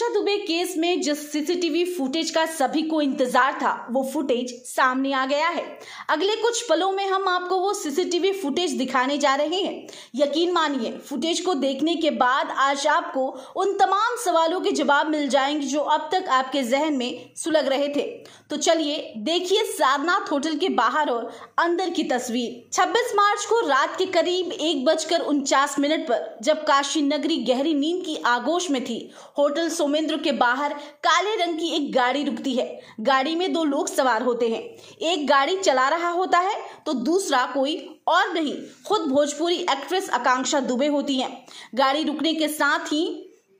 Ayesha Dubey case में जिस CCTV footage का सभी को इंतजार था वो फुटेज सामने आ गया है अगले कुछ पलों में हम आपको वो सीसीटीवी फुटेज दिखाने जा रहे हैं यकीन मानिए फुटेज को देखने के बाद आज आपको उन तमाम सवालों के जवाब मिल जाएंगे जो अब तक आपके जहन में सुलग रहे थे तो चलिए देखिए सारनाथ होटल के बाहर और अंदर की तस्वीर छब्बीस मार्च को रात के करीब एक बजकर उनचास मिनट पर जब काशी नगरी गहरी नींद की आगोश में थी होटल सोम सोमेंद्र के बाहर काले रंग की एक गाड़ी रुकती है गाड़ी में दो लोग सवार होते हैं एक गाड़ी चला रहा होता है तो दूसरा कोई और नहीं खुद भोजपुरी एक्ट्रेस आकांक्षा दुबे होती हैं गाड़ी रुकने के साथ ही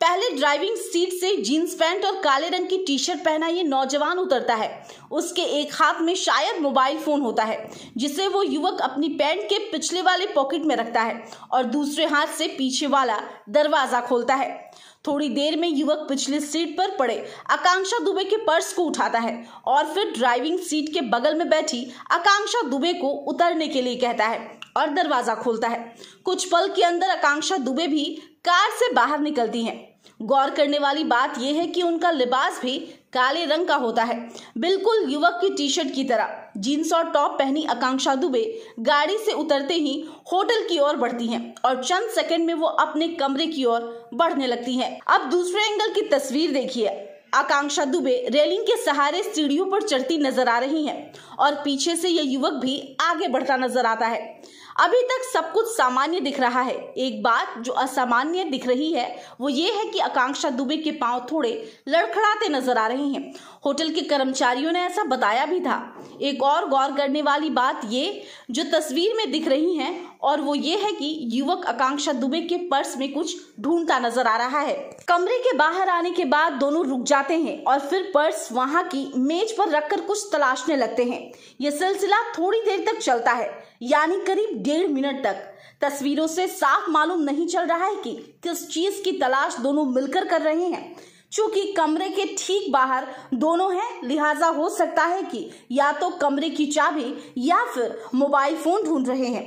पहले ड्राइविंग सीट से जीन्स पैंट और काले रंग की टी शर्ट पहना ये नौजवान उतरता है उसके एक हाथ में शायद मोबाइल फोन होता है जिसे वो युवक अपनी पैंट के पिछले वाले पॉकेट में रखता है और दूसरे हाथ से पीछे वाला दरवाजा खोलता है थोड़ी देर में युवक पिछली सीट पर पड़े आकांक्षा दुबे के पर्स को उठाता है और फिर ड्राइविंग सीट के बगल में बैठी आकांक्षा दुबे को उतरने के लिए कहता है और दरवाजा खोलता है कुछ पल के अंदर आकांक्षा दुबे भी कार से बाहर निकलती हैं गौर करने वाली बात यह है कि उनका लिबास भी काले रंग का होता है बिल्कुल युवक की टी शर्ट की तरह जीन्स और टॉप पहनी आकांक्षा दुबे गाड़ी से उतरते ही होटल की ओर बढ़ती हैं और चंद सेकंड में वो अपने कमरे की ओर बढ़ने लगती हैं। अब दूसरे एंगल की तस्वीर देखिए आकांक्षा दुबे रेलिंग के सहारे सीढ़ियों पर चढ़ती नजर आ रही हैं और पीछे से यह युवक भी आगे बढ़ता नजर आता है अभी तक सब कुछ सामान्य दिख रहा है एक बात जो असामान्य दिख रही है वो ये है कि आकांक्षा दुबे के पांव थोड़े लड़खड़ाते नजर आ रहे हैं होटल के कर्मचारियों ने ऐसा बताया भी था एक और गौर करने वाली बात ये जो तस्वीर में दिख रही है और वो ये है कि युवक आकांक्षा दुबे के पर्स में कुछ ढूंढता नजर आ रहा है कमरे के बाहर आने के बाद दोनों रुक जाते हैं और फिर पर्स वहां की मेज पर रखकर कुछ तलाशने लगते हैं यह सिलसिला थोड़ी देर तक चलता है यानी करीब डेढ़ मिनट तक तस्वीरों से साफ मालूम नहीं चल रहा है कि किस चीज की तलाश दोनों मिलकर कर रहे हैं चूंकि कमरे के ठीक बाहर दोनों हैं लिहाजा हो सकता है कि या तो कमरे की चाबी या फिर मोबाइल फोन ढूंढ रहे हैं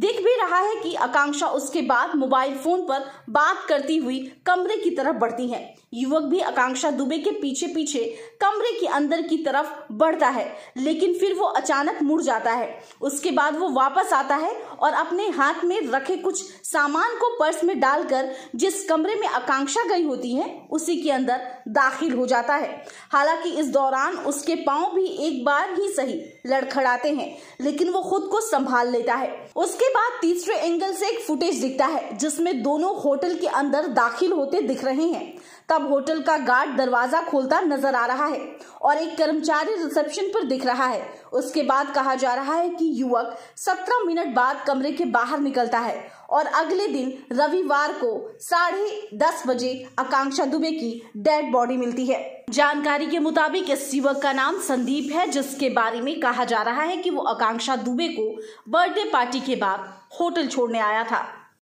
दिख भी रहा है कि आकांक्षा उसके बाद मोबाइल फोन पर बात करती हुई कमरे की तरफ बढ़ती है युवक भी आकांक्षा दुबे के पीछे पीछे कमरे के अंदर की तरफ बढ़ता है लेकिन फिर वो अचानक मुड़ जाता है उसके बाद वो वापस आता है और अपने हाथ में रखे कुछ सामान को पर्स में डालकर जिस कमरे में आकांक्षा गई होती है उसी के अंदर दाखिल हो जाता है हालांकि इस दौरान उसके पाँव भी एक बार ही सही लड़खड़ाते हैं लेकिन वो खुद को संभाल लेता है उसके बाद तीसरे एंगल से एक फुटेज दिखता है जिसमें दोनों होटल के अंदर दाखिल होते दिख रहे हैं तब होटल का गार्ड दरवाजा खोलता नजर आ रहा है और एक कर्मचारी रिसेप्शन पर दिख रहा है उसके बाद कहा जा रहा है कि युवक 17 मिनट बाद कमरे के बाहर निकलता है और अगले दिन रविवार को साढ़े दस बजे आकांक्षा दुबे की डेड बॉडी मिलती है जानकारी के मुताबिक इस युवक का नाम संदीप है जिसके बारे में कहा जा रहा है कि वो आकांक्षा दुबे को बर्थडे पार्टी के बाद होटल छोड़ने आया था